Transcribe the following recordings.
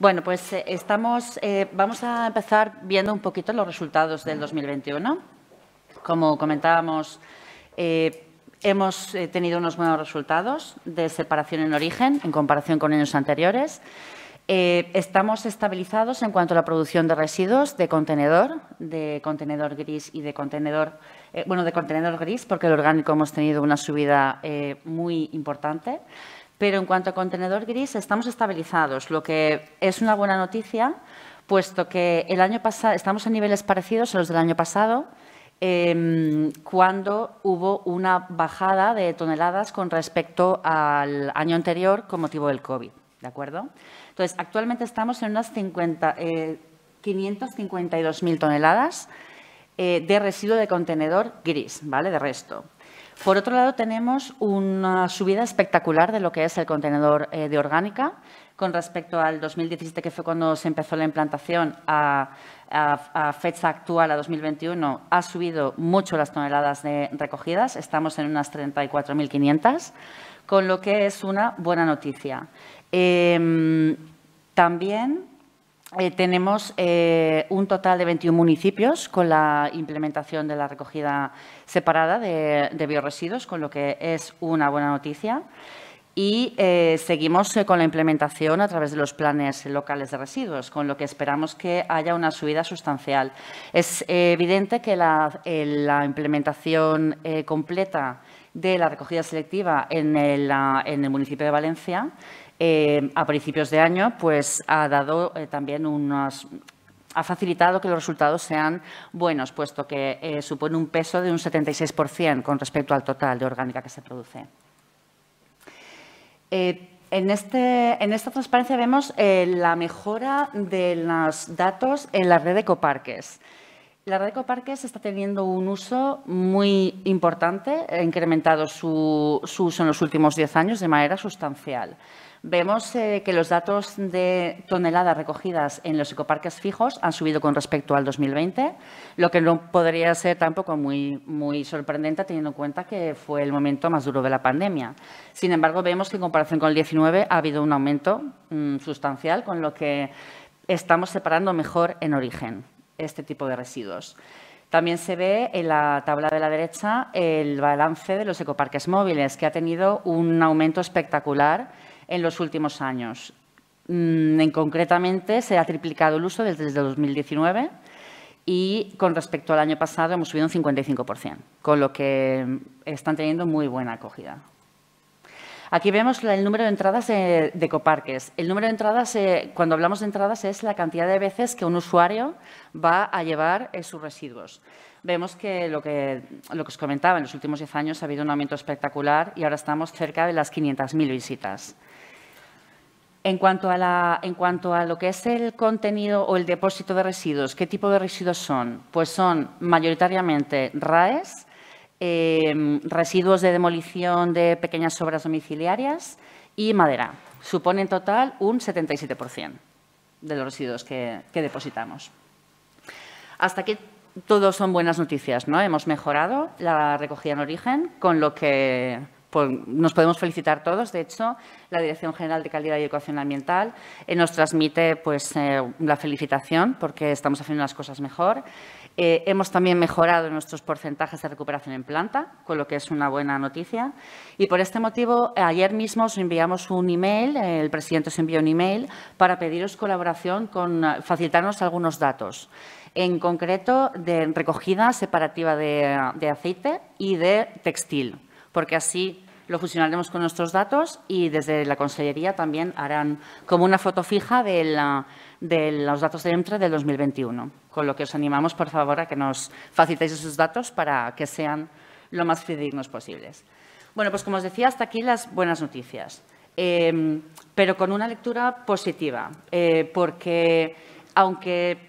Bueno, pues eh, eh, vamos a empezar viendo un poquito los resultados del 2021. Como comentábamos, eh, hemos tenido unos buenos resultados de separación en origen en comparación con años anteriores. estamos estabilizados en cuanto a la producción de residuos de contenedor, de contenedor gris y de contenedor, bueno, de contenedor gris, porque el orgánico hemos tenido una subida muy importante. Pero en cuanto a contenedor gris, estamos estabilizados, lo que es una buena noticia, puesto que el año pasado estamos en niveles parecidos a los del año pasado, em, cuando hubo una bajada de toneladas con respecto al año anterior con motivo del COVID. ¿De acuerdo? Entonces, actualmente estamos en unas 552.000 eh, toneladas eh, de residuo de contenedor gris, ¿vale? De resto. Por otro lado, tenemos una subida espectacular de lo que es el contenedor eh, de orgánica con respecto al 2017, que fue cuando se empezó la implantación, a, fecha actual, a 2021, ha subido mucho las toneladas recogidas. Estamos en unas 34.500, con lo que es una buena noticia. Em, también eh, tenemos eh, un total de 21 municipios con la implementación de la recogida separada de, bioresiduos, con lo que es una buena noticia. Y eh, seguimos con la implementación a través de los planes locales de residuos, con lo que esperamos que haya una subida sustancial. Es evidente que la, implementación completa de la recogida selectiva en el municipio de Valencia eh, a principios de año, pues ha eh, también ha facilitado que los resultados sean buenos, puesto que eh, supone un peso de un 76% con respecto al total de orgánica que se produce. Este, en, esta transparencia vemos la mejora de los datos en la red de coparques. La red de coparques está teniendo un uso muy importante, ha incrementado su uso en los últimos 10 años de manera sustancial. Vemos eh, que los datos de toneladas recogidas en los ecoparques fijos han subido con respecto al 2020, lo que no podría ser tampoco muy, sorprendente teniendo en cuenta que fue el momento más duro de la pandemia. Sin embargo, vemos que en comparación con el 19 ha habido un aumento mm, sustancial, con lo que estamos separando mejor en origen este tipo de residuos. También se ve en la tabla de la derecha el balance de los ecoparques móviles, que ha tenido un aumento espectacular en los últimos años. Mm, en concretamente, se ha triplicado el uso desde 2019 y con respecto al año pasado hemos subido un 55%, con lo que están teniendo muy buena acogida. Aquí vemos el número de entradas de, coparques. El número de entradas, eh, cuando hablamos de entradas, es la cantidad de veces que un usuario va a llevar eh, sus residuos. Vemos que lo, que lo que os comentaba, en los últimos 10 años ha habido un aumento espectacular y ahora estamos cerca de las 500.000 visitas. En cuanto, a lo que es el contenido o el depósito de residuos, ¿qué tipo de residuos son? Pues son mayoritariamente RAES, em, residuos de demolición de pequeñas obras domiciliarias y madera. Supone en total un 77% de los residuos que, depositamos. Hasta aquí todos son buenas noticias, ¿no? Hemos mejorado la recogida en origen, con lo que pues, nos podemos felicitar todos. De hecho, la Dirección General de Calidad y Educación Ambiental eh, nos transmite pues, eh, la felicitación porque estamos haciendo las cosas mejor. Eh, hemos también mejorado nuestros porcentajes de recuperación en planta, con lo que es una buena noticia. Y por este motivo, ayer mismo os enviamos un email, el presidente os envió un email, para pediros colaboración con facilitarnos algunos datos en concreto de recogida separativa de aceite y de textil porque así lo fusionaremos con nuestros datos y desde la Consellería también harán como una foto fija de, los datos de entre del 2021. Con lo que os animamos, por favor, a que nos facilitéis esos datos para que sean lo más fidedignos posibles. Bueno, pues como os decía, hasta aquí las buenas noticias, em, pero con una lectura positiva, eh, porque aunque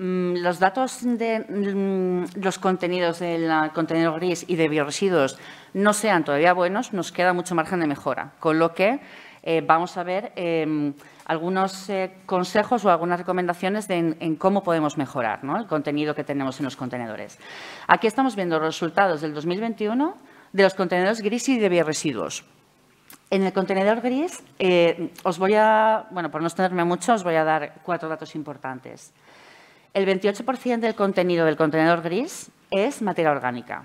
Mm, los datos de mm, los contenidos del contenedor gris y de bioresiduos no sean todavía buenos, nos queda mucho margen de mejora. Con lo que eh, vamos a ver em, algunos eh, consejos o algunas recomendaciones de en, cómo podemos mejorar el contenido que tenemos en los contenedores. Aquí estamos viendo los resultados del 2021 de los contenedores gris y de bioresiduos. En el contenedor gris, eh, os voy a, bueno, por no extenderme mucho, os voy a dar cuatro datos importantes el 28% del contenido del contenedor gris es materia orgánica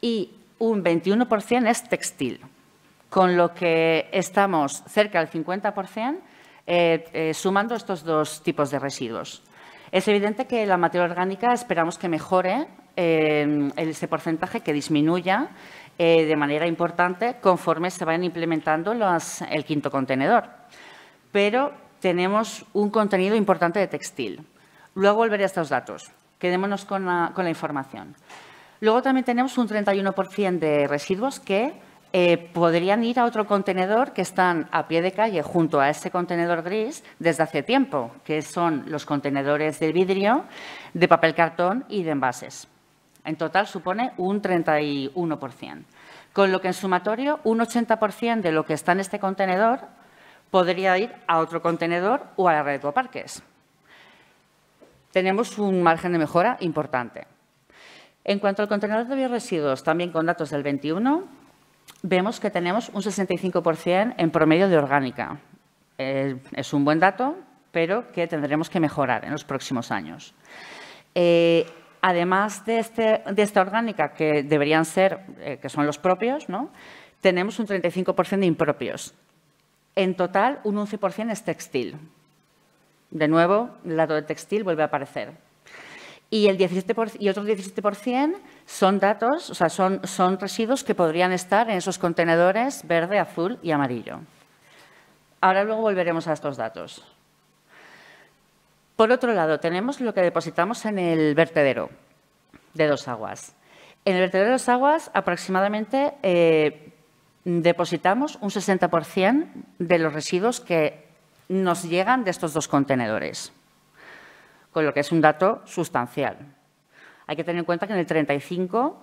y un 21% es textil, con lo que estamos cerca del 50% eh, eh, sumando estos dos tipos de residuos. Es evidente que la materia orgánica esperamos que mejore eh, ese porcentaje, que disminuya de manera importante conforme se vayan implementando el quinto contenedor. Pero tenemos un contenido importante de textil. Luego volveré a estos datos. Quedémonos con la, información. Luego también tenemos un 31% de residuos que eh, podrían ir a otro contenedor que están a pie de calle junto a ese contenedor gris desde hace tiempo, que son los contenedores de vidrio, de papel cartón y de envases. En total supone un 31%. Con lo que en sumatorio un 80% de lo que está en este contenedor podría ir a otro contenedor o a la red de coparques tenemos un margen de mejora importante. En cuanto al contenedor de bioresiduos, también con datos del 21, vemos que tenemos un 65% en promedio de orgánica. Eh, es un buen dato, pero que tendremos que mejorar en los próximos años. Eh, además este, de, esta orgánica, que deberían ser, eh, que son los propios, tenemos un 35% de impropios. En total, un 11% es textil. De nuevo, el dato de textil vuelve a aparecer. Y, el 17%, y otro 17% son datos, o sea, son, son residuos que podrían estar en esos contenedores verde, azul y amarillo. Ahora luego volveremos a estos datos. Por otro lado, tenemos lo que depositamos en el vertedero de dos aguas. En el vertedero de dos aguas, aproximadamente eh, depositamos un 60% de los residuos que nos llegan de estos dos contenedores, con lo que es un dato sustancial. Hay que tener en cuenta que en el 35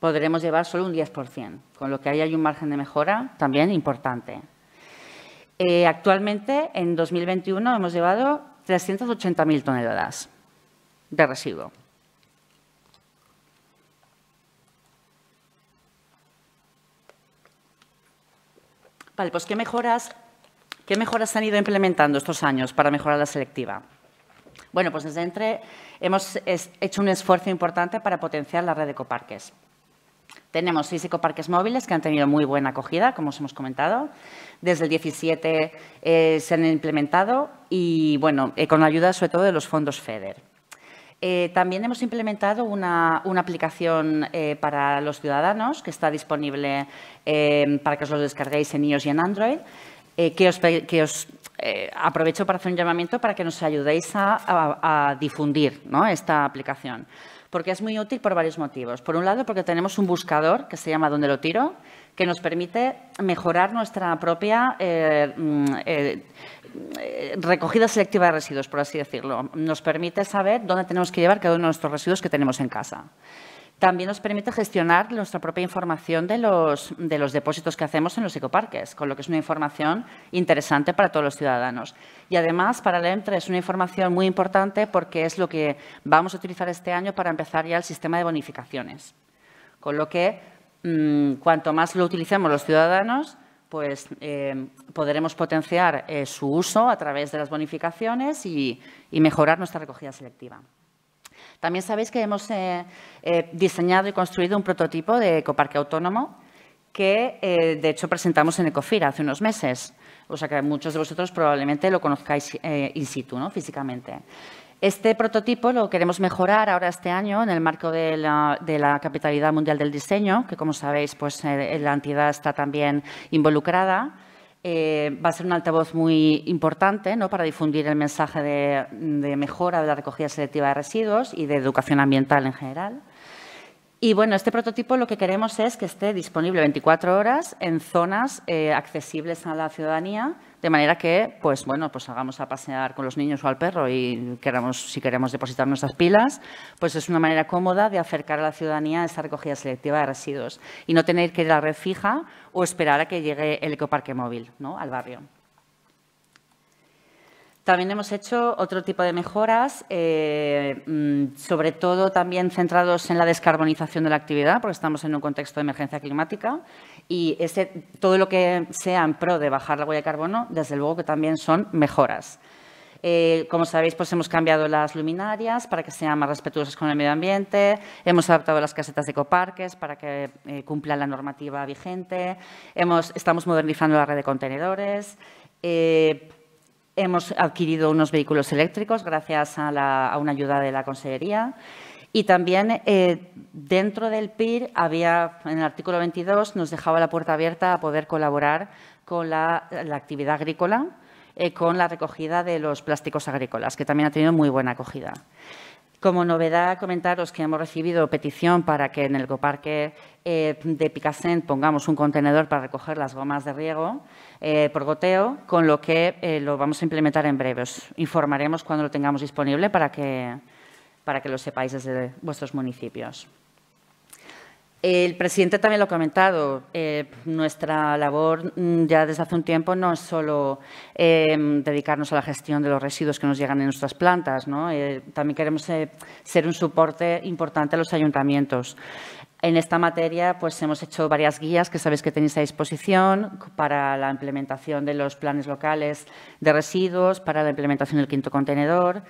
podremos llevar solo un 10%, con lo que ahí hay un margen de mejora también importante. Eh, actualmente, en 2021, hemos llevado 380.000 toneladas de residuo. Vale, pues ¿qué mejoras ¿Qué mejoras han ido implementando estos años para mejorar la selectiva? Bueno, pues desde ENTRE hemos hecho un esfuerzo importante para potenciar la red de coparques. Tenemos seis ecoparques móviles que han tenido muy buena acogida, como os hemos comentado. Desde el 17 eh, se han implementado y, bueno, eh, con la ayuda sobre todo de los fondos FEDER. Eh, también hemos implementado una, una aplicación para los ciudadanos que está disponible para que os lo descarguéis en iOS y en Android, eh, que os, eh, aprovecho para hacer un llamamiento para que nos ayudéis a, difundir esta aplicación. Porque es muy útil por varios motivos. Por un lado, porque tenemos un buscador que se llama Dónde lo tiro, que nos permite mejorar nuestra propia eh, mm, recogida selectiva de residuos, por así decirlo. Nos permite saber dónde tenemos que llevar cada uno de nuestros residuos que tenemos en casa. También nos permite gestionar nuestra propia información de los, depósitos que hacemos en los ecoparques, con lo que es una información interesante para todos los ciudadanos. Y además, para el EMTRE es una información muy importante porque es lo que vamos a utilizar este año para empezar ya el sistema de bonificaciones. Con lo que, mm, cuanto más lo utilicemos los ciudadanos, pues em, podremos potenciar eh, su uso a través de las bonificaciones y mejorar nuestra recogida selectiva. También sabéis que hemos eh, eh, diseñado y construido un prototipo de ecoparque autónomo que, eh, de hecho, presentamos en Ecofira hace unos meses. O sea que muchos de vosotros probablemente lo conozcáis in situ, ¿no? físicamente. Este prototipo lo queremos mejorar ahora este año en el marco de la, de la Capitalidad Mundial del Diseño, que como sabéis, pues la entidad está también involucrada. Eh, va a ser un altavoz muy importante ¿no? para difundir el mensaje de, mejora de la recogida selectiva de residuos y de educación ambiental en general. Y bueno, este prototipo lo que queremos es que esté disponible 24 horas en zonas eh, accesibles a la ciudadanía de manera que, pues bueno, pues hagamos a pasear con los niños o al perro y queramos, si queremos depositar nuestras pilas, pues es una manera cómoda de acercar a la ciudadanía a esta recogida selectiva de residuos y no tener que ir a la red fija o esperar a que llegue el ecoparque móvil ¿no? al barrio. También hemos hecho otro tipo de mejoras, eh, mm, sobre todo también centrados en la descarbonización de la actividad, porque estamos en un contexto de emergencia climática y todo lo que sea en pro de bajar la huella de carbono, desde luego que también son mejoras. Eh, como sabéis, pues hemos cambiado las luminarias para que sean más respetuosas con el medio ambiente, hemos adaptado las casetas de ecoparques para que eh, cumplan la normativa vigente, hemos, estamos modernizando la red de contenedores, eh, hemos adquirido unos vehículos eléctricos gracias a, a una ayuda de la Consellería. Y también eh, dentro del PIR había, en el artículo 22, nos dejaba la puerta abierta a poder colaborar con la, actividad agrícola, eh, con la recogida de los plásticos agrícolas, que también ha tenido muy buena acogida. Como novedad, comentaros que hemos recibido petición para que en el coparque eh, de Picassent pongamos un contenedor para recoger las gomas de riego por goteo, con lo que lo vamos a implementar en breve. Os informaremos cuando lo tengamos disponible para que para que lo sepáis desde vuestros municipios. El presidente también lo ha comentado. Eh, nuestra labor mm, ya desde hace un tiempo no es solo em, dedicarnos a la gestión de los residuos que nos llegan en nuestras plantas. Eh, también queremos eh, ser un soporte importante a los ayuntamientos. En esta materia pues, hemos hecho varias guías que sabéis que tenéis a disposición para la implementación de los planes locales de residuos, para la implementación del quinto contenedor.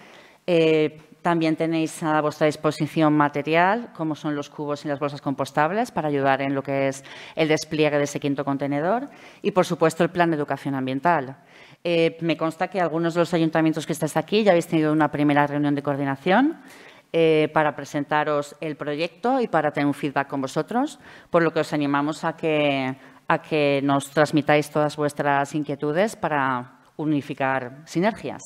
También tenéis a vuestra disposición material, como son los cubos y las bolsas compostables, para ayudar en lo que es el despliegue de ese quinto contenedor. Y, por supuesto, el plan de educación ambiental. Eh, me consta que algunos de los ayuntamientos que estáis aquí ya habéis tenido una primera reunión de coordinación. Eh, para presentaros el proyecto y para tener un feedback con vosotros, por lo que os animamos a que nos transmitáis todas vuestras inquietudes para unificar sinergias.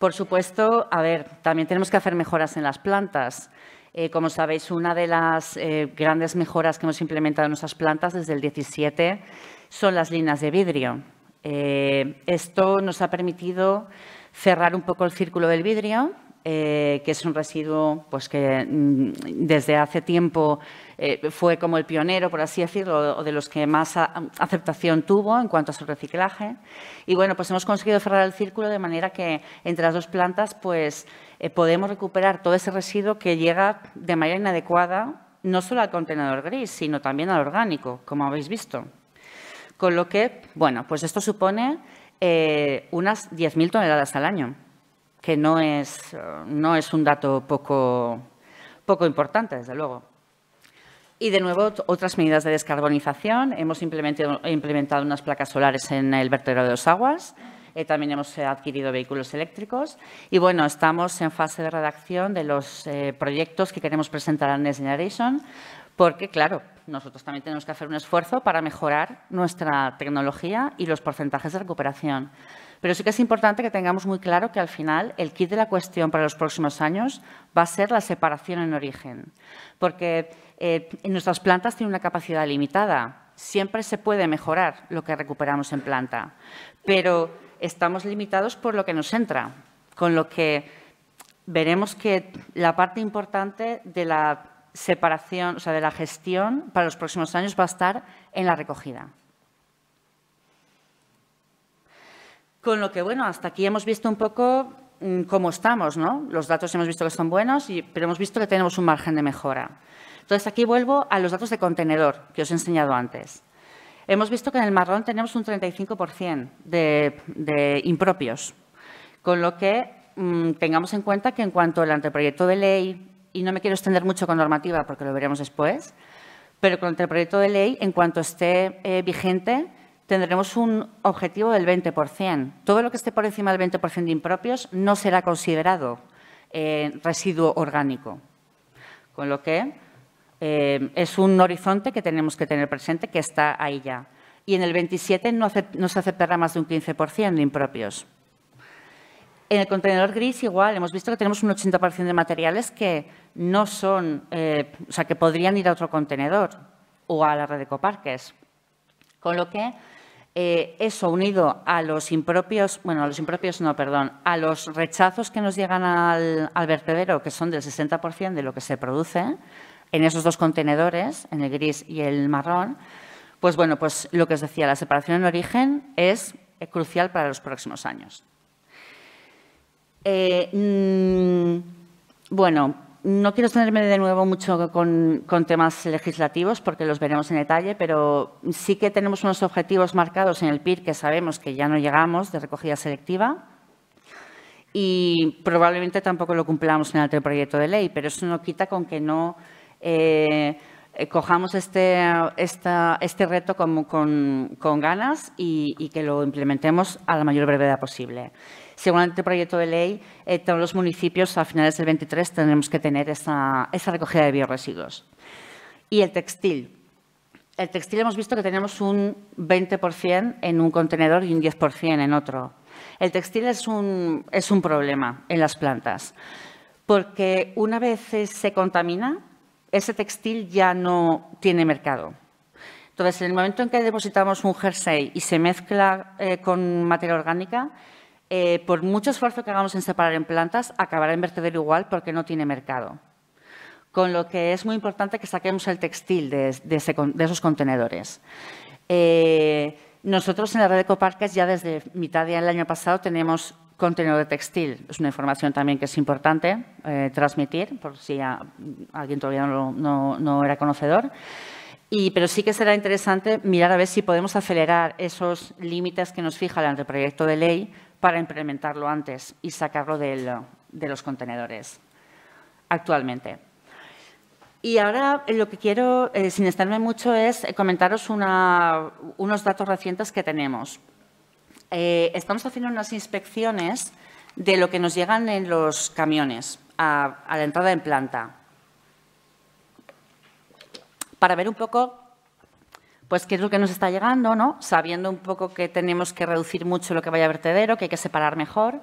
Por supuesto, a ver, también tenemos que hacer mejoras en las plantas. Eh, como sabéis, una de las eh, grandes mejoras que hemos implementado en nuestras plantas desde el 17 son las líneas de vidrio. Eh, esto nos ha permitido cerrar un poco el círculo del vidrio eh, que es un residuo pues, que mm, desde hace tiempo eh, fue como el pionero, por así decirlo, o de los que más aceptación tuvo en cuanto a su reciclaje. Y bueno, pues hemos conseguido cerrar el círculo de manera que entre las dos plantas pues, eh, podemos recuperar todo ese residuo que llega de manera inadecuada no solo al contenedor gris, sino también al orgánico, como habéis visto. Con lo que, bueno, pues esto supone unas 10.000 toneladas al año que no es, eh, no es un dato poco, poco importante, desde luego. Y de nuevo, otras medidas de descarbonización. Hemos implementado unas placas solares en el vertedero de los aguas. Eh, también hemos eh, adquirido vehículos eléctricos. Y bueno, estamos en fase de redacción de los proyectos que queremos presentar a Next Generation, porque, claro, nosotros también tenemos que hacer un esfuerzo para mejorar nuestra tecnología y los porcentajes de recuperación. Pero sí que es importante que tengamos muy claro que al final el kit de la cuestión para los próximos años va a ser la separación en origen. Porque eh, nuestras plantas tienen una capacidad limitada. Siempre se puede mejorar lo que recuperamos en planta. Pero estamos limitados por lo que nos entra. Con lo que veremos que la parte importante de la separación, o sea, de la gestión para los próximos años va a estar en la recogida. Con lo que, bueno, hasta aquí hemos visto un poco mm, cómo estamos, ¿no? Los datos hemos visto que son buenos, pero hemos visto que tenemos un margen de mejora. Entonces, aquí vuelvo a los datos de contenedor que os he enseñado antes. Hemos visto que en el marrón tenemos un 35% de, impropios, con lo que mm, tengamos en cuenta que en cuanto al anteproyecto de ley, y no me quiero extender mucho con normativa porque lo veremos después, pero con el anteproyecto de ley, en cuanto esté eh, vigente, tendremos un objetivo del 20%. Todo lo que esté por encima del 20% de impropios no será considerado eh, residuo orgánico. Con lo que eh, es un horizonte que tenemos que tener presente que está ahí ya. Y en el 27 no, se aceptará más de un 15% de impropios. En el contenedor gris, igual, hemos visto que tenemos un 80% de materiales que no son, eh, o sea, que podrían ir a otro contenedor o a la red de coparques. Con lo que eh, eso unido a los impropios, bueno, a los impropios no, perdón, a los rechazos que nos llegan al, vertedero, que son del 60% de lo que se produce, en esos dos contenedores, en el gris y el marrón, pues bueno, pues lo que os decía, la separación en origen es crucial para los próximos años. Eh, mm, bueno, no quiero tenerme de nuevo mucho con, temas legislativos porque los veremos en detalle, pero sí que tenemos unos objetivos marcados en el PIR que sabemos que ya no llegamos de recogida selectiva y probablemente tampoco lo cumplamos en el proyecto de ley, pero eso no quita con que no eh, eh, cojamos este, este reto con, con, ganas y, que lo implementemos a la mayor brevedad posible. Según el proyecto de ley, eh, todos los municipios a finales del 23 tendremos que tener esa, recogida de bioresiduos. Y el textil. El textil hemos visto que tenemos un 20% en un contenedor y un 10% en otro. El textil es un, es un problema en las plantas, porque una vez eh, se contamina, ese textil ya no tiene mercado. Entonces, en el momento en que depositamos un jersey y se mezcla eh, con materia orgánica, eh, por mucho esfuerzo que hagamos en separar en plantas, acabará en vertedero igual porque no tiene mercado. Con lo que es muy importante que saquemos el textil de, esos contenedores. Eh, nosotros en la red de Coparques ya desde mitad del año pasado tenemos Contenido de textil es una información también que es importante eh, transmitir, por si alguien todavía no, era conocedor. Y, pero sí que será interesante mirar a ver si podemos acelerar esos límites que nos fija el anteproyecto de ley para implementarlo antes y sacarlo de los contenedores actualmente. Y ahora lo que quiero, eh, sin estarme mucho, es eh, comentaros unos datos recientes que tenemos. Eh, estamos haciendo unas inspecciones de lo que nos llegan en los camiones a, la entrada en planta para ver un poco pues qué es lo que nos está llegando, ¿no? Sabiendo un poco que tenemos que reducir mucho lo que vaya a vertedero, que hay que separar mejor.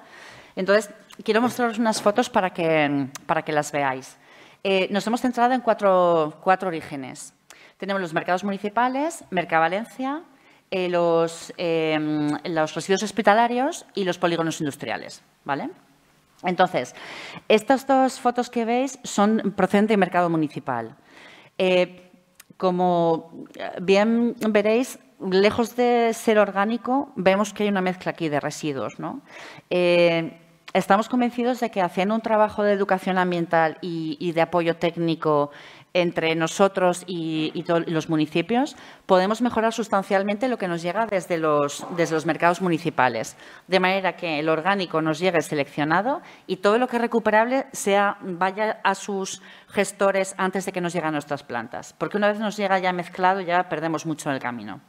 Entonces, quiero mostraros unas fotos para que, para que las veáis. Eh, nos hemos centrado en cuatro, cuatro orígenes. Tenemos los mercados municipales, Mercavalencia, eh, los, em, los, residuos hospitalarios y los polígonos industriales. ¿vale? Entonces, estas dos fotos que veis son procedentes de mercado municipal. Eh, como bien veréis, lejos de ser orgánico, vemos que hay una mezcla aquí de residuos. ¿no? Eh, estamos convencidos de que haciendo un trabajo de educación ambiental y de apoyo técnico entre nosotros y, los municipios, podemos mejorar sustancialmente lo que nos llega desde los, desde los mercados municipales, de manera que el orgánico nos llegue seleccionado y todo lo que es recuperable sea, vaya a sus gestores antes de que nos lleguen a nuestras plantas, porque una vez nos llega ya mezclado ya perdemos mucho en el camino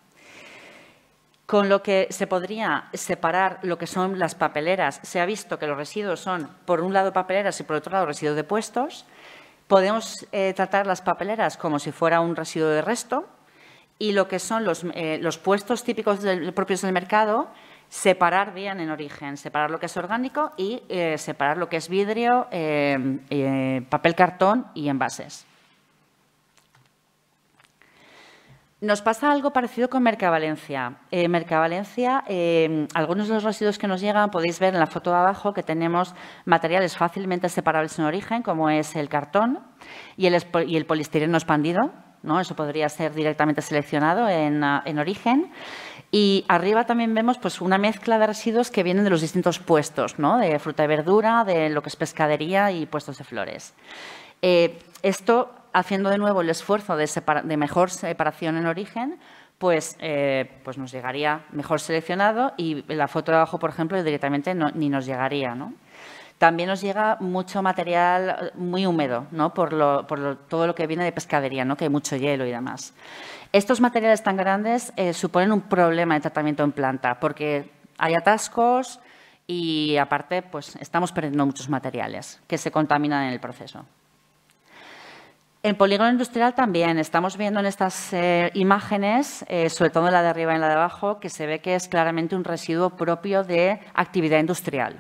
con lo que se podría separar lo que son las papeleras. Se ha visto que los residuos son, por un lado, papeleras y por otro lado, residuos de puestos. Podemos eh, tratar las papeleras como si fuera un residuo de resto y lo que son los, eh, puestos típicos propios del mercado, separar bien en origen, separar lo que es orgánico y eh, separar lo que es vidrio, papel cartón y envases. Nos pasa algo parecido con Mercavalencia. En eh, Mercavalencia, em, algunos de los residuos que nos llegan podéis ver en la foto de abajo que tenemos materiales fácilmente separables en origen, como es el cartón y el, y polistireno expandido. ¿no? Eso podría ser directamente seleccionado ah, en, origen. Y arriba también vemos pues, una mezcla de residuos que vienen de los distintos puestos, ¿no? de fruta y verdura, de lo que es pescadería y puestos de flores. Eh, esto haciendo de nuevo el esfuerzo de, mejor separación en origen, pues, eh, pues, nos llegaría mejor seleccionado y la foto de abajo, por ejemplo, directamente ni nos llegaría. También nos llega mucho material eh, muy húmedo, por, todo lo que viene de pescadería, que hay mucho hielo y demás. Estos materiales tan grandes eh, suponen un problema de tratamiento en planta, porque hay atascos y aparte pues, estamos perdiendo muchos materiales que se contaminan en el proceso. En polígono industrial también estamos viendo en estas eh, imágenes, eh, sobre todo en la de arriba y en la de abajo, que se ve que es claramente un residuo propio de actividad industrial.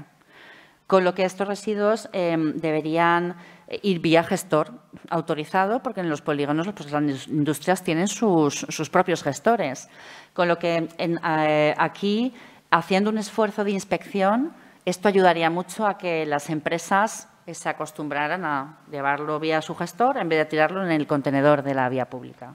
Con lo que estos residuos em, deberían ir vía gestor autorizado, porque en los polígonos pues, las industrias tienen sus, propios gestores. Con lo que eh, aquí, haciendo un esfuerzo de inspección, esto ayudaría mucho a que las empresas que se acostumbraran a llevarlo vía su gestor en vez de tirarlo en el contenedor de la vía pública.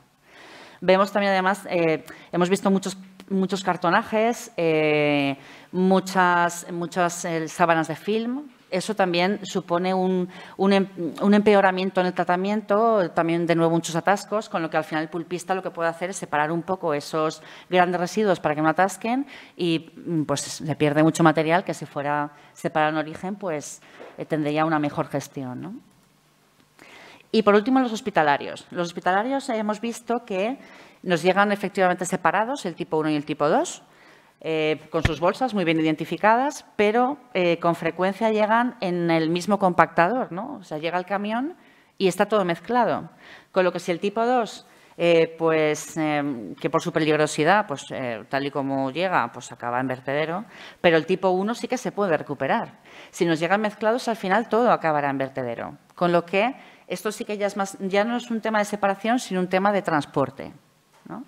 Vemos también, además, eh, hemos visto muchos, muchos cartonajes, eh, muchas, muchas eh, sábanas de film, eso también supone em, un, empeoramiento en el tratamiento, también de nuevo muchos atascos, con lo que al final el pulpista lo que puede hacer es separar un poco esos grandes residuos para que no atasquen y mm, pues se pierde mucho material que si fuera separado en origen pues eh, tendría una mejor gestión. Y por último, los hospitalarios. Los hospitalarios hemos visto que nos llegan efectivamente separados el tipo 1 y el tipo 2 eh, con sus bolsas muy bien identificadas, pero eh, con frecuencia llegan en el mismo compactador, ¿no? O sea, llega el camión y está todo mezclado. Con lo que si el tipo 2, eh, pues em, que por su peligrosidad, pues tal y como llega, pues acaba en vertedero, pero el tipo 1 sí que se puede recuperar. Si nos llegan mezclados, al final todo acabará en vertedero. Con lo que esto sí que ya, es más, ya no es un tema de separación, sino un tema de transporte, ¿no?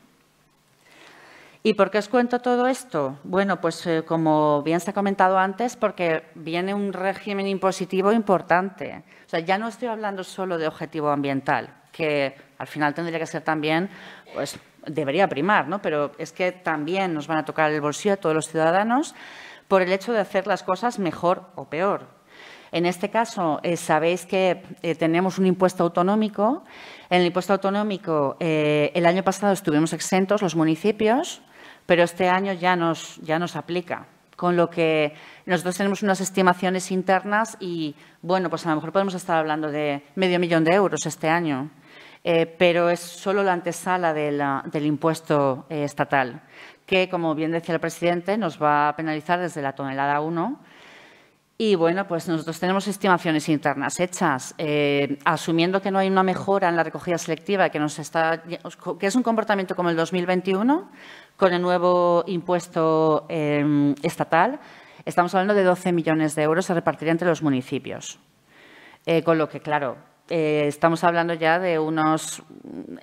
¿Y por qué os cuento todo esto? Bueno, pues eh, como bien se ha comentado antes, porque viene un régimen impositivo importante. O sea, ya no estoy hablando solo de objetivo ambiental, que al final tendría que ser también, pues debería primar, ¿no? Pero es que también nos van a tocar el bolsillo a todos los ciudadanos por el hecho de hacer las cosas mejor o peor. En este caso, eh, sabéis que eh, tenemos un impuesto autonómico. En el impuesto autonómico, el año pasado estuvimos exentos los municipios, pero este año ya nos, ya nos aplica. Con lo que nosotros tenemos unas estimaciones internas y, bueno, pues a lo mejor podemos estar hablando de medio millón de euros este año, eh, pero es solo la antesala del impuesto eh, estatal, que, como bien decía el presidente, nos va a penalizar desde la tonelada 1 y bueno, pues nosotros tenemos estimaciones internas hechas, eh, asumiendo que no hay una mejora en la recogida selectiva, que, nos está, es un comportamiento como el 2021, con el nuevo impuesto eh, estatal, estamos hablando de 12 millones de euros a repartir entre los municipios. Eh, con lo que, claro, estamos hablando ya de unos,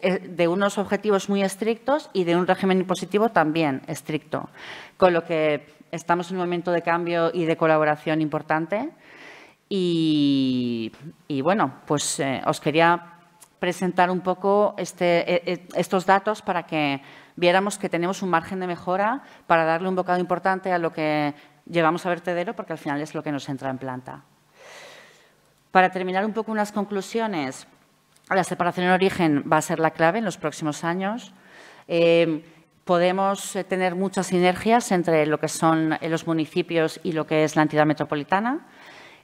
de unos objetivos muy estrictos y de un régimen impositivo también estricto. Con lo que estamos en un momento de cambio y de colaboración importante. Y, bueno, pues eh, os quería presentar un poco este, e, e, estos datos para que viéramos que tenemos un margen de mejora para darle un bocado importante a lo que llevamos a vertedero, porque al final es lo que nos entra en planta. Para terminar un poco unas conclusiones, la separación en origen va a ser la clave en los próximos años. Eh, Podemos eh, tener muchas sinergias entre lo que son eh, los municipios y lo que es la entidad metropolitana.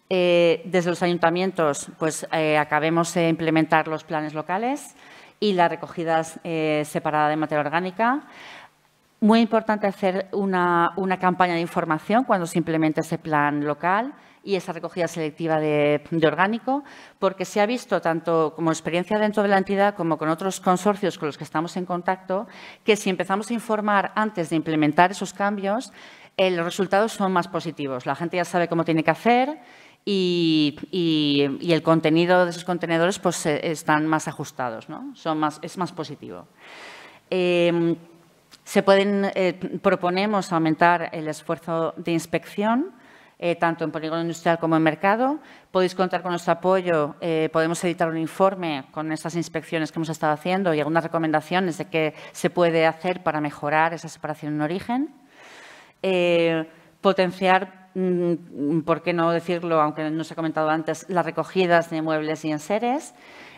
Eh, desde los ayuntamientos, pues acabemos de implementar los planes locales y la recogida separada de materia orgánica. Muy importante hacer una, una campaña de información cuando se implemente ese plan local y esa recogida selectiva de, orgánico, porque se ha visto, tanto como experiencia dentro de la entidad como con otros consorcios con los que estamos en contacto, que si empezamos a informar antes de implementar esos cambios, eh, los resultados son más positivos. La gente ya sabe cómo tiene que hacer y, el contenido de esos contenedores pues, eh, están más ajustados, ¿no? son más, es más positivo. Em, se pueden, eh, proponemos aumentar el esfuerzo de inspección eh, tanto en polígono industrial como en mercado. Podéis contar con nuestro apoyo. Eh, podemos editar un informe con estas inspecciones que hemos estado haciendo y algunas recomendaciones de qué se puede hacer para mejorar esa separación en origen. Eh, potenciar, mm, por qué no decirlo, aunque no se ha comentado antes, las recogidas de muebles y enseres.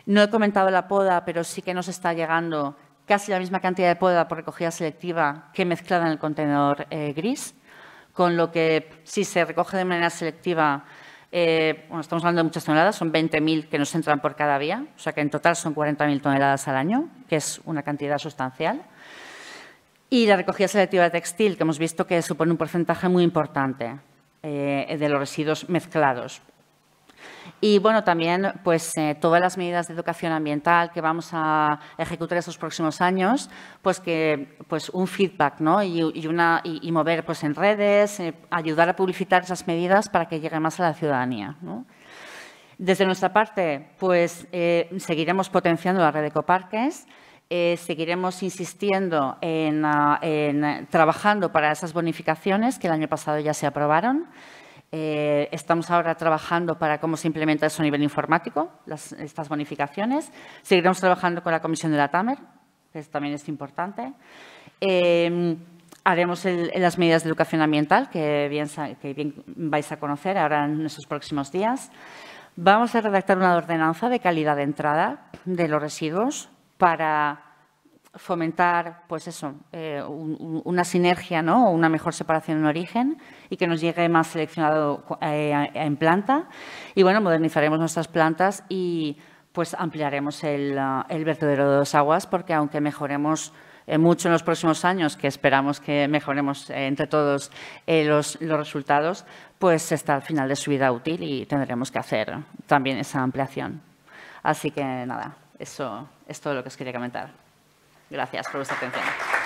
No he comentado la poda, pero sí que nos está llegando casi la misma cantidad de poda por recogida selectiva que mezclada en el contenedor gris con lo que si se recoge de manera selectiva, eh, bueno, estamos hablando de muchas toneladas, son 20.000 que nos entran por cada vía, o sea que en total son 40.000 toneladas al año, que es una cantidad sustancial. Y la recogida selectiva de textil, que hemos visto que supone un porcentaje muy importante eh, de los residuos mezclados. Y bueno, también pues eh, todas las medidas de educación ambiental que vamos a ejecutar estos próximos años, pues que pues un feedback, Y, una y, mover pues en redes, eh, ayudar a publicitar esas medidas para que llegue más a la ciudadanía, Desde nuestra parte, pues eh, seguiremos potenciando la red de coparques, seguiremos insistiendo en, ah, en, trabajando para esas bonificaciones que el año pasado ya se aprobaron. Eh, estamos ahora trabajando para cómo se implementa eso a nivel informático, las, estas bonificaciones. Seguiremos trabajando con la comisión de la TAMER, que también es importante. Em, haremos las medidas de educación ambiental, que bien, que vais a conocer ahora en esos próximos días. Vamos a redactar una ordenanza de calidad de entrada de los residuos para fomentar, pues eso, eh, una sinergia, ¿no? O una mejor separación en origen y que nos llegue más seleccionado eh, en planta. Y bueno, modernizaremos nuestras plantas y pues ampliaremos el, eh, vertedero de dos aguas porque aunque mejoremos mucho en los próximos años, que esperamos que mejoremos entre todos los, los, resultados, pues está al final de su vida útil y tendremos que hacer también esa ampliación. Así que nada, eso es todo lo que os quería comentar. Gracias por vuestra atención.